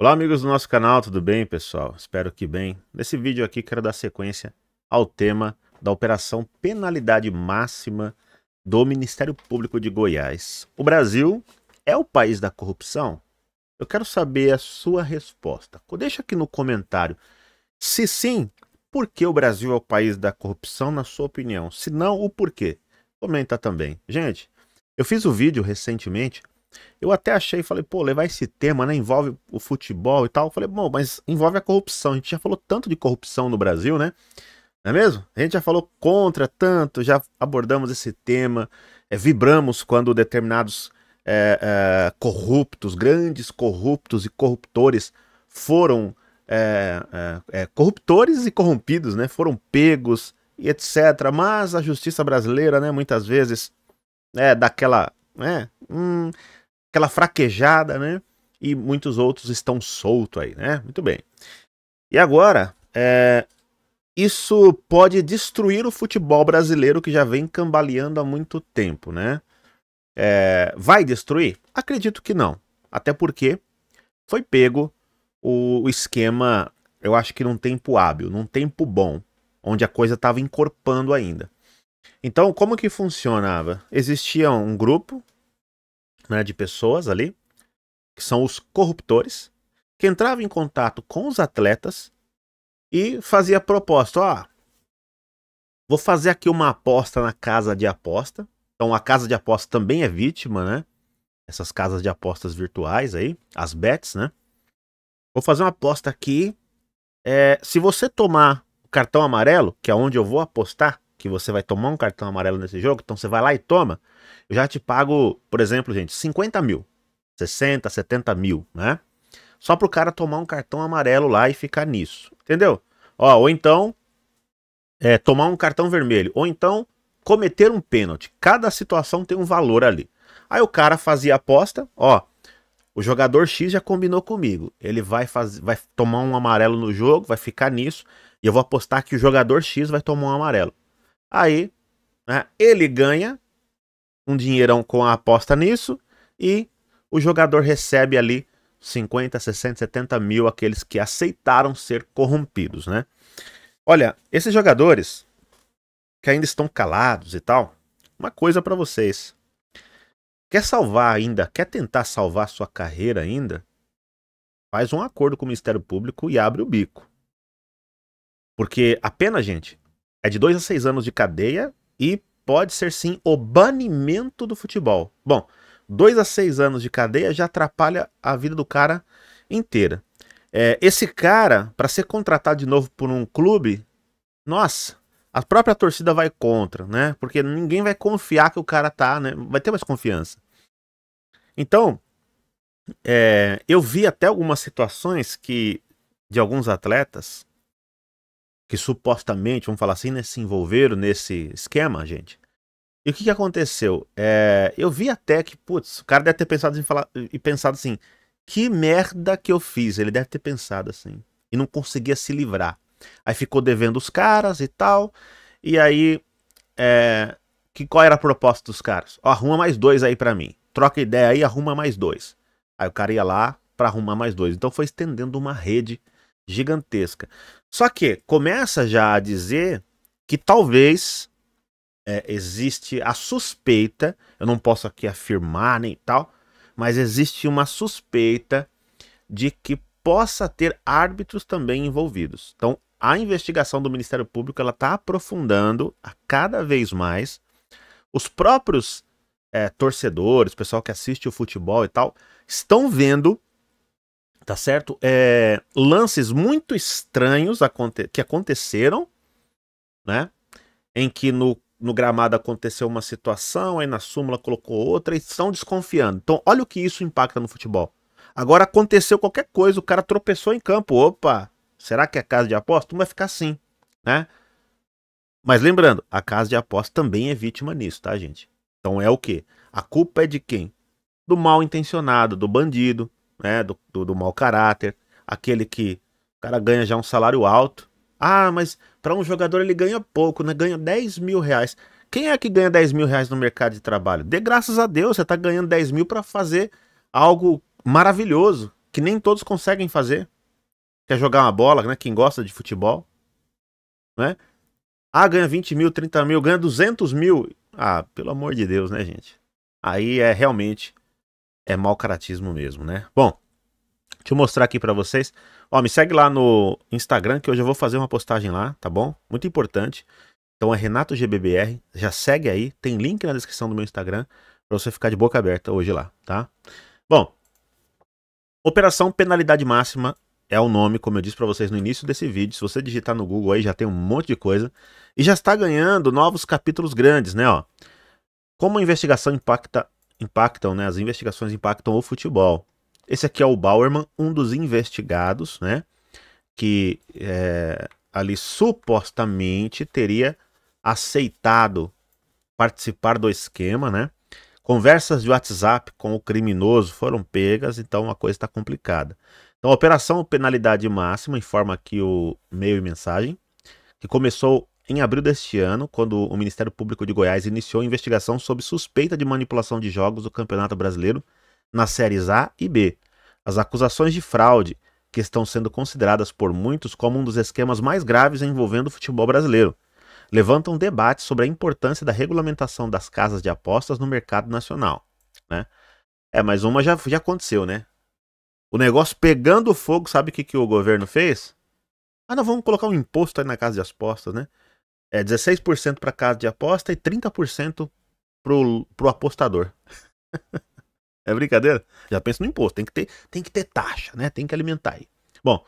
Olá, amigos do nosso canal, tudo bem, pessoal? Espero que bem. Nesse vídeo aqui quero dar sequência ao tema da operação penalidade máxima do Ministério Público de Goiás. O Brasil é o país da corrupção? Eu quero saber a sua resposta. Deixa aqui no comentário. Se sim, por que o Brasil é o país da corrupção, na sua opinião? Se não, o porquê? Comenta também. Gente, eu fiz um vídeo recentemente eu até achei, falei, pô, levar esse tema, né? Envolve o futebol e tal. Falei, bom, mas envolve a corrupção. A gente já falou tanto de corrupção no Brasil, né? Não é mesmo? A gente já falou contra tanto, já abordamos esse tema, é, vibramos quando determinados é, é, corruptos, grandes corruptos e corruptores foram corruptores e corrompidos, né? Foram pegos e etc. Mas a justiça brasileira, né, muitas vezes, é daquela, né? Hum, aquela fraquejada, né? E muitos outros estão soltos aí, né? Muito bem. E agora, é, isso pode destruir o futebol brasileiro que já vem cambaleando há muito tempo, né? É, vai destruir? Acredito que não. Até porque foi pego o, o esquema, eu acho que num tempo hábil, num tempo bom, onde a coisa estava encorpando ainda. Então, como que funcionava? Existia um grupo né, de pessoas ali, que são os corruptores, que entrava em contato com os atletas e fazia proposta, ó, vou fazer aqui uma aposta na casa de aposta. Então a casa de aposta também é vítima, né? Essas casas de apostas virtuais aí, as bets, né? Vou fazer uma aposta aqui. É, se você tomar o cartão amarelo, que é onde eu vou apostar, que você vai tomar um cartão amarelo nesse jogo, então você vai lá e toma, eu já te pago, por exemplo, gente, 50 mil, 60, 70 mil, né? Só pro cara tomar um cartão amarelo lá e ficar nisso, entendeu? Ó, ou então é, tomar um cartão vermelho, ou então cometer um pênalti. Cada situação tem um valor ali. Aí o cara fazia aposta, ó, o jogador X já combinou comigo. Ele vai, faz, vai tomar um amarelo no jogo, vai ficar nisso. E eu vou apostar que o jogador X vai tomar um amarelo. Aí né, ele ganha um dinheirão com a aposta nisso e o jogador recebe ali 50, 60, 70 mil aqueles que aceitaram ser corrompidos, né? Olha, esses jogadores que ainda estão calados e tal, uma coisa para vocês. Quer salvar ainda, quer tentar salvar sua carreira ainda? Faz um acordo com o Ministério Público e abre o bico. Porque a pena, gente, é de 2 a 6 anos de cadeia e pode ser sim o banimento do futebol. Bom, 2 a 6 anos de cadeia já atrapalha a vida do cara inteira. É, esse cara, para ser contratado de novo por um clube, nossa, a própria torcida vai contra, né? Porque ninguém vai confiar que o cara tá, né? Vai ter mais confiança. Então, é, eu vi até algumas situações que de alguns atletas que supostamente, vamos falar assim, né, se envolveram nesse esquema, gente. E o que, que aconteceu? É, eu vi até que, putz, o cara deve ter pensado, em falar, e pensado assim, que merda que eu fiz. Ele deve ter pensado assim. E não conseguia se livrar. Aí ficou devendo os caras e tal. E aí, é, que, qual era a proposta dos caras? Ó, arruma mais dois aí para mim. Troca ideia aí, arruma mais dois. Aí o cara ia lá para arrumar mais dois. Então foi estendendo uma rede gigantesca. Só que começa já a dizer que talvez é, existe a suspeita, eu não posso aqui afirmar nem tal, mas existe uma suspeita de que possa ter árbitros também envolvidos. Então, a investigação do Ministério Público ela está aprofundando a cada vez mais os próprios é, torcedores, pessoal que assiste o futebol e tal, estão vendo tá certo? É, lances muito estranhos aconte que aconteceram, né? Em que no, no gramado aconteceu uma situação, aí na súmula colocou outra e estão desconfiando. Então, olha o que isso impacta no futebol. Agora aconteceu qualquer coisa, o cara tropeçou em campo. Opa, será que é casa de aposta? Não vai ficar assim, né? Mas lembrando, a casa de aposta também é vítima nisso, tá, gente? Então é o que? A culpa é de quem? Do mal intencionado, do bandido, né? Do, do, do mau caráter, aquele que o cara ganha já um salário alto. Ah, mas para um jogador ele ganha pouco, né? Ganha 10 mil reais. Quem é que ganha 10 mil reais no mercado de trabalho? De graças a Deus, você está ganhando 10 mil para fazer algo maravilhoso, que nem todos conseguem fazer. Quer jogar uma bola, né? Quem gosta de futebol, né? Ah, ganha 20 mil, 30 mil, ganha 200 mil. Ah, pelo amor de Deus, né, gente? Aí é realmente é mau caratismo mesmo, né? Bom, deixa eu mostrar aqui para vocês. Ó, me segue lá no Instagram que hoje eu vou fazer uma postagem lá, tá bom? Muito importante. Então é Renato GBBR, já segue aí, tem link na descrição do meu Instagram para você ficar de boca aberta hoje lá, tá? Bom, Operação Penalidade Máxima é o nome, como eu disse para vocês no início desse vídeo. Se você digitar no Google aí já tem um monte de coisa e já está ganhando novos capítulos grandes, né, ó. Como a investigação impacta impactam, né? As investigações impactam o futebol. Esse aqui é o Bauerman, um dos investigados, né? Que é, ali supostamente teria aceitado participar do esquema, né? Conversas de WhatsApp com o criminoso foram pegas, então a coisa está complicada. Então, a operação penalidade máxima informa aqui o meio e mensagem, que começou em abril deste ano, quando o Ministério Público de Goiás iniciou investigação sobre suspeita de manipulação de jogos do Campeonato Brasileiro nas séries A e B. As acusações de fraude, que estão sendo consideradas por muitos como um dos esquemas mais graves envolvendo o futebol brasileiro, levantam um debate sobre a importância da regulamentação das casas de apostas no mercado nacional. Né? É, mas uma já, já aconteceu, né? O negócio pegando fogo, sabe o que, que o governo fez? Ah, não vamos colocar um imposto aí na casa de apostas, né? é 16% para casa de aposta e 30% pro, pro apostador. é brincadeira? Já pensa no imposto, tem que ter, tem que ter taxa, né? Tem que alimentar aí. Bom,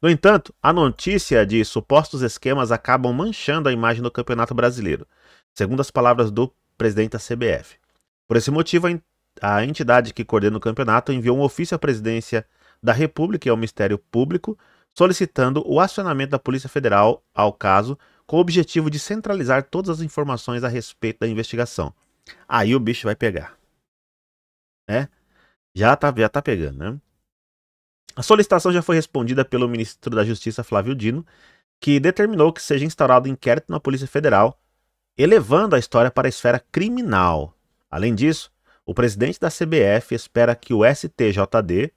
no entanto, a notícia de supostos esquemas acabam manchando a imagem do Campeonato Brasileiro, segundo as palavras do presidente da CBF. Por esse motivo, a entidade que coordena o campeonato enviou um ofício à presidência da República e ao Ministério Público solicitando o acionamento da Polícia Federal ao caso com o objetivo de centralizar todas as informações a respeito da investigação. Aí o bicho vai pegar. Né? Já tá, já tá pegando, né? A solicitação já foi respondida pelo ministro da Justiça, Flávio Dino, que determinou que seja instaurado inquérito na Polícia Federal, elevando a história para a esfera criminal. Além disso, o presidente da CBF espera que o STJD,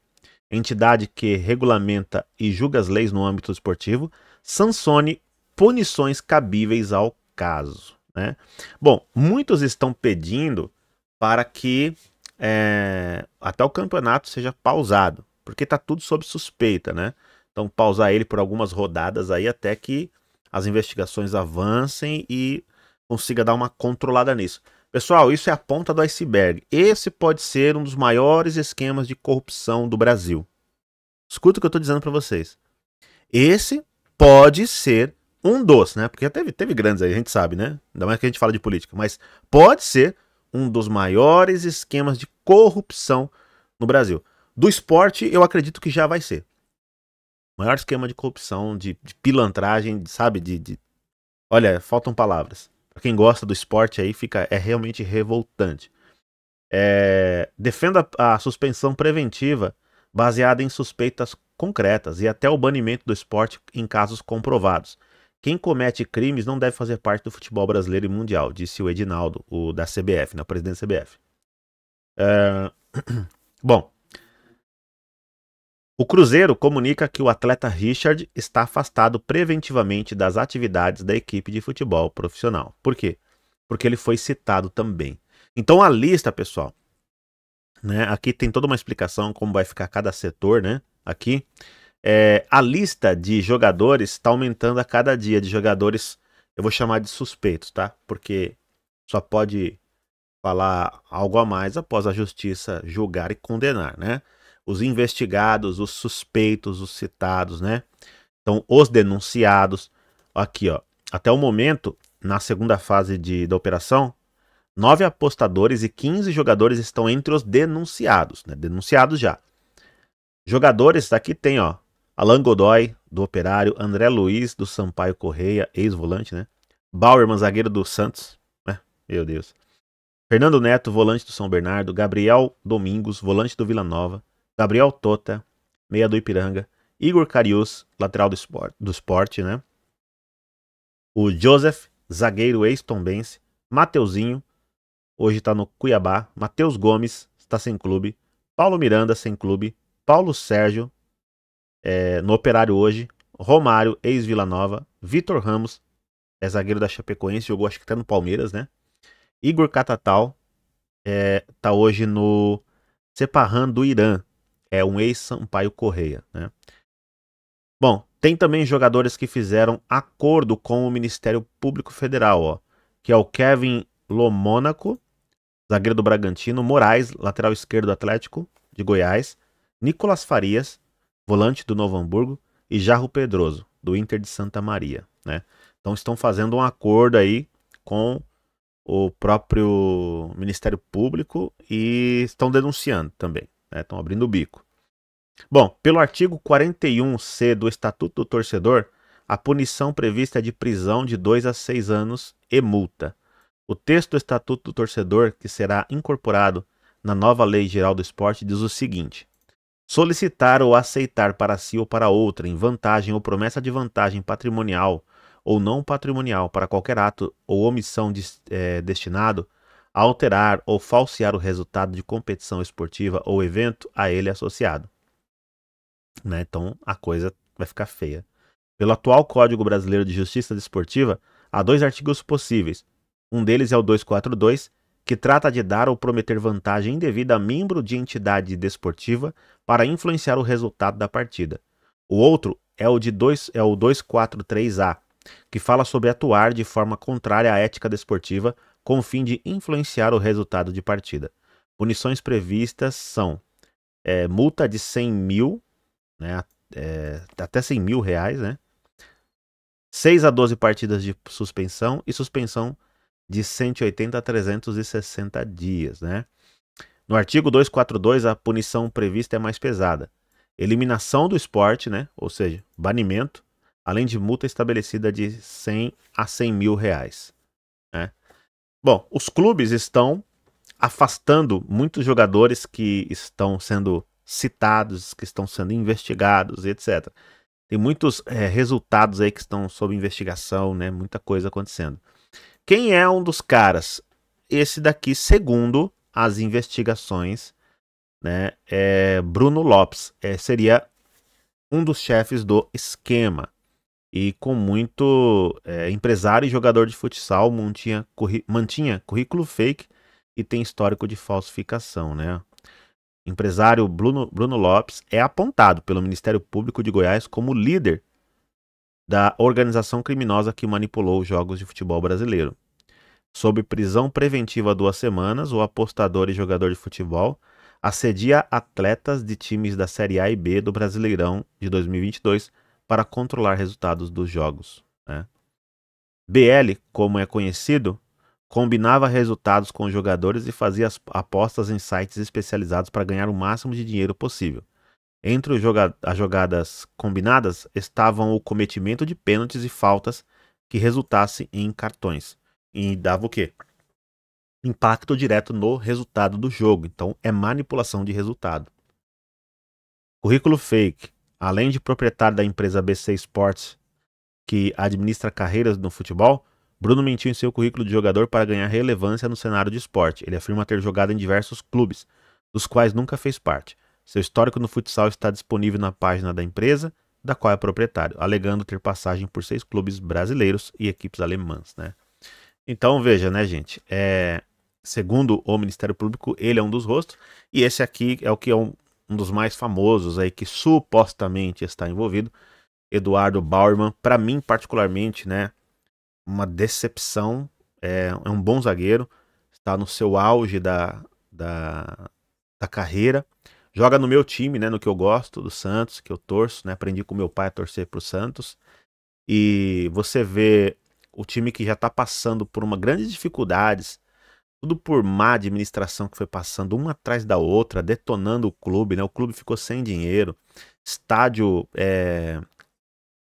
entidade que regulamenta e julga as leis no âmbito esportivo, sancione punições cabíveis ao caso. Né? Bom, muitos estão pedindo para que é, até o campeonato seja pausado, porque está tudo sob suspeita, né? Então pausar ele por algumas rodadas aí até que as investigações avancem e consiga dar uma controlada nisso. Pessoal, isso é a ponta do iceberg. Esse pode ser um dos maiores esquemas de corrupção do Brasil. Escuta o que eu estou dizendo para vocês. Esse pode ser um dos, né? Porque teve, teve grandes aí, a gente sabe, né? Ainda mais que a gente fala de política. Mas pode ser um dos maiores esquemas de corrupção no Brasil. Do esporte, eu acredito que já vai ser. O maior esquema de corrupção, de, de pilantragem, sabe? De, de, Olha, faltam palavras. Pra quem gosta do esporte aí, fica é realmente revoltante. É... Defenda a suspensão preventiva baseada em suspeitas concretas e até o banimento do esporte em casos comprovados quem comete crimes não deve fazer parte do futebol brasileiro e mundial, disse o Edinaldo, o da CBF, na né, presidente da CBF. É... Eh, bom, o Cruzeiro comunica que o atleta Richard está afastado preventivamente das atividades da equipe de futebol profissional. Por quê? Porque ele foi citado também. Então a lista, pessoal, né? Aqui tem toda uma explicação como vai ficar cada setor, né? Aqui é, a lista de jogadores está aumentando a cada dia, de jogadores, eu vou chamar de suspeitos, tá? Porque só pode falar algo a mais após a justiça julgar e condenar, né? Os investigados, os suspeitos, os citados, né? Então, os denunciados. Aqui, ó. Até o momento, na segunda fase de, da operação, nove apostadores e 15 jogadores estão entre os denunciados, né? Denunciados já. Jogadores, aqui tem, ó, Alan Godoy, do Operário, André Luiz, do Sampaio Correia, ex-volante, né? Bauerman, zagueiro do Santos, né? Meu Deus. Fernando Neto, volante do São Bernardo, Gabriel Domingos, volante do Vila Nova, Gabriel Tota, meia do Ipiranga, Igor Carius, lateral do esporte, do esporte né? O Joseph, zagueiro ex-tombense, Mateuzinho, hoje está no Cuiabá, Matheus Gomes, está sem clube, Paulo Miranda, sem clube, Paulo Sérgio, é, no Operário hoje. Romário, ex-Vila Nova. Vitor Ramos, é zagueiro da Chapecoense, jogou acho que tá no Palmeiras, né? Igor Catatal, é, tá hoje no Sepahan do Irã. É um ex-Sampaio Correia, né? Bom, tem também jogadores que fizeram acordo com o Ministério Público Federal, ó, que é o Kevin Lomônaco, zagueiro do Bragantino, Moraes, lateral esquerdo do Atlético de Goiás, Nicolas Farias, volante do Novo Hamburgo, e Jarro Pedroso, do Inter de Santa Maria. Né? Então estão fazendo um acordo aí com o próprio Ministério Público e estão denunciando também, né? estão abrindo o bico. Bom, pelo artigo 41C do Estatuto do Torcedor, a punição prevista é de prisão de 2 a 6 anos e multa. O texto do Estatuto do Torcedor, que será incorporado na nova Lei Geral do Esporte, diz o seguinte: solicitar ou aceitar para si ou para outra, em vantagem ou promessa de vantagem patrimonial ou não patrimonial, para qualquer ato ou omissão de, é, destinado a alterar ou falsear o resultado de competição esportiva ou evento a ele associado. Né? Então a coisa vai ficar feia. Pelo atual Código Brasileiro de Justiça Desportiva, há dois artigos possíveis. Um deles é o 242, que trata de dar ou prometer vantagem indevida a membro de entidade desportiva para influenciar o resultado da partida. O outro é o de dois é o 243A, que fala sobre atuar de forma contrária à ética desportiva com o fim de influenciar o resultado de partida. Punições previstas são é, multa de 100 mil, né, é, até 100 mil reais, né, 6 a 12 partidas de suspensão e suspensão de 180 a 360 dias, né? No artigo 242, a punição prevista é mais pesada. Eliminação do esporte, né? Ou seja, banimento, além de multa estabelecida de 100 a 100 mil reais. Né? Bom, os clubes estão afastando muitos jogadores que estão sendo citados, que estão sendo investigados, etc. Tem muitos é, resultados aí que estão sob investigação, né? Muita coisa acontecendo. Quem é um dos caras? Esse daqui, segundo as investigações, né, é Bruno Lopes. É, seria um dos chefes do esquema. E com muito é, empresário e jogador de futsal, mantinha, mantinha currículo fake e tem histórico de falsificação. Né? Empresário Bruno, Bruno Lopes é apontado pelo Ministério Público de Goiás como líder da organização criminosa que manipulou os jogos de futebol brasileiro sob prisão preventiva duas semanas, o apostador e jogador de futebol assedia atletas de times da Série A e B do Brasileirão de 2022 para controlar resultados dos jogos. Né? BL, como é conhecido, combinava resultados com os jogadores e fazia apostas em sites especializados para ganhar o máximo de dinheiro possível. Entre as jogadas combinadas estavam o cometimento de pênaltis e faltas que resultasse em cartões e dava o quê? Impacto direto no resultado do jogo. Então é manipulação de resultado. Currículo fake. Além de proprietário da empresa BC Sports, que administra carreiras no futebol, Bruno mentiu em seu currículo de jogador para ganhar relevância no cenário de esporte. Ele afirma ter jogado em diversos clubes, dos quais nunca fez parte. Seu histórico no futsal está disponível na página da empresa, da qual é proprietário, alegando ter passagem por seis clubes brasileiros e equipes alemãs, né? Então veja, né, gente? É, segundo o Ministério Público, ele é um dos rostos. E esse aqui é o que é um, um dos mais famosos aí que supostamente está envolvido, Eduardo Bauerman. Para mim, particularmente, né? Uma decepção. É, é, um bom zagueiro. Está no seu auge da, da, da carreira. Joga no meu time, né? No que eu gosto, do Santos, que eu torço, né? Aprendi com meu pai a torcer para o Santos. E você vê o time que já está passando por uma grandes dificuldades, tudo por má administração que foi passando uma atrás da outra, detonando o clube, né? O clube ficou sem dinheiro, estádio é,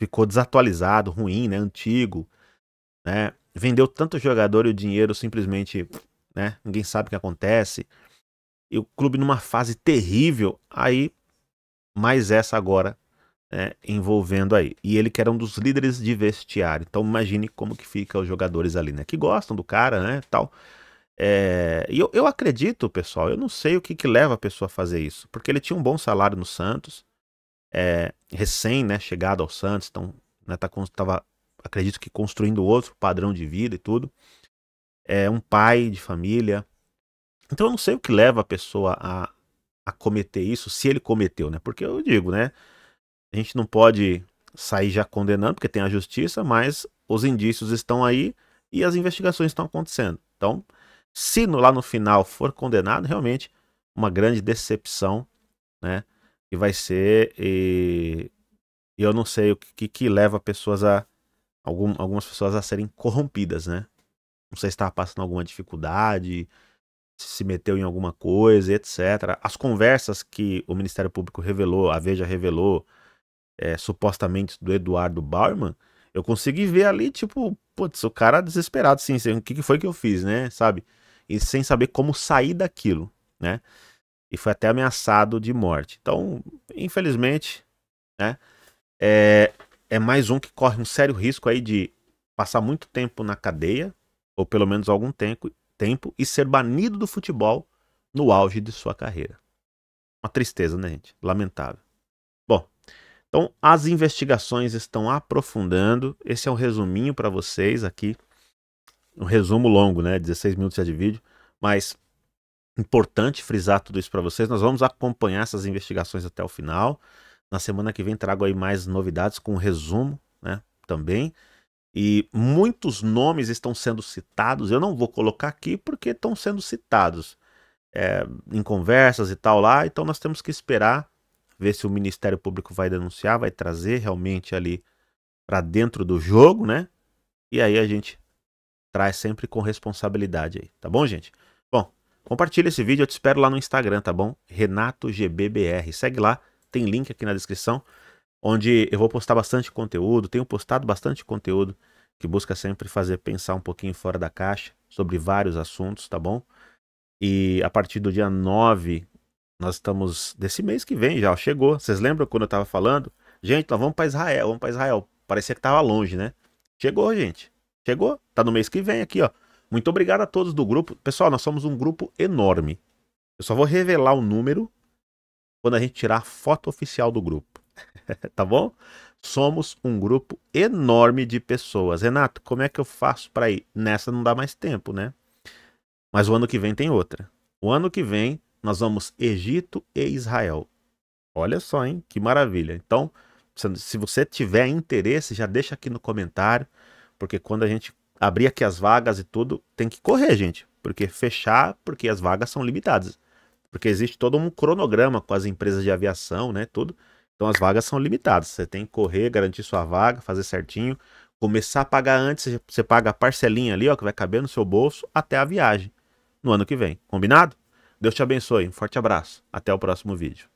ficou desatualizado, ruim, né? Antigo, né? Vendeu tanto jogador e o dinheiro simplesmente, né? Ninguém sabe o que acontece. E o clube numa fase terrível, aí mais essa agora é, envolvendo aí. E ele que era um dos líderes de vestiário. Então imagine como que fica os jogadores ali, né? Que gostam do cara, né? Tal. É, e eu, eu acredito, pessoal, eu não sei o que, que leva a pessoa a fazer isso. Porque ele tinha um bom salário no Santos, é, recém, né? Chegado ao Santos, então né, tá, tava, acredito que construindo outro padrão de vida e tudo. É um pai de família. Então eu não sei o que leva a pessoa a, a cometer isso, se ele cometeu, né? Porque eu digo, né? A gente não pode sair já condenando, porque tem a justiça, mas os indícios estão aí e as investigações estão acontecendo. Então, se no, lá no final for condenado, realmente uma grande decepção, né? E vai ser. E, eu não sei o que, que leva pessoas a. Algum, algumas pessoas a serem corrompidas, né? Não sei se estava passando alguma dificuldade, se meteu em alguma coisa, etc. As conversas que o Ministério Público revelou, a Veja revelou, é, supostamente do Eduardo Bauerman, eu consegui ver ali, tipo, putz, o cara desesperado, assim, o que foi que eu fiz, né? Sabe? E sem saber como sair daquilo, né? E foi até ameaçado de morte. Então, infelizmente, né? É, é mais um que corre um sério risco aí de passar muito tempo na cadeia, ou pelo menos algum tempo, tempo e ser banido do futebol no auge de sua carreira. Uma tristeza, né, gente? Lamentável. Então, as investigações estão aprofundando. Esse é um resuminho para vocês aqui. Um resumo longo, né? 16 minutos já de vídeo. Mas importante frisar tudo isso para vocês. Nós vamos acompanhar essas investigações até o final. Na semana que vem trago aí mais novidades com um resumo, né? Também. E muitos nomes estão sendo citados. Eu não vou colocar aqui porque estão sendo citados é, em conversas e tal lá. Então nós temos que esperar ver se o Ministério Público vai denunciar, vai trazer realmente ali para dentro do jogo, né? E aí a gente traz sempre com responsabilidade aí, tá bom, gente? Bom, compartilha esse vídeo, eu te espero lá no Instagram, tá bom? Renato GBBR, segue lá, tem link aqui na descrição, onde eu vou postar bastante conteúdo, tenho postado bastante conteúdo que busca sempre fazer pensar um pouquinho fora da caixa sobre vários assuntos, tá bom? E a partir do dia 9 nós estamos desse mês que vem já, chegou. Vocês lembram quando eu estava falando? Gente, nós vamos para Israel, vamos para Israel. Parecia que tava longe, né? Chegou, gente. Chegou. Tá no mês que vem aqui, ó. Muito obrigado a todos do grupo. Pessoal, nós somos um grupo enorme. Eu só vou revelar o número quando a gente tirar a foto oficial do grupo. tá bom? Somos um grupo enorme de pessoas. Renato, como é que eu faço para ir? Nessa não dá mais tempo, né? Mas o ano que vem tem outra. O ano que vem nós vamos Egito e Israel. Olha só, hein? Que maravilha. Então, se você tiver interesse, já deixa aqui no comentário, porque quando a gente abrir aqui as vagas e tudo, tem que correr, gente. Porque fechar, porque as vagas são limitadas. Porque existe todo um cronograma com as empresas de aviação, né? Tudo. Então as vagas são limitadas. Você tem que correr, garantir sua vaga, fazer certinho. Começar a pagar antes, você paga a parcelinha ali, ó, que vai caber no seu bolso até a viagem no ano que vem. Combinado? Deus te abençoe. Um forte abraço. Até o próximo vídeo.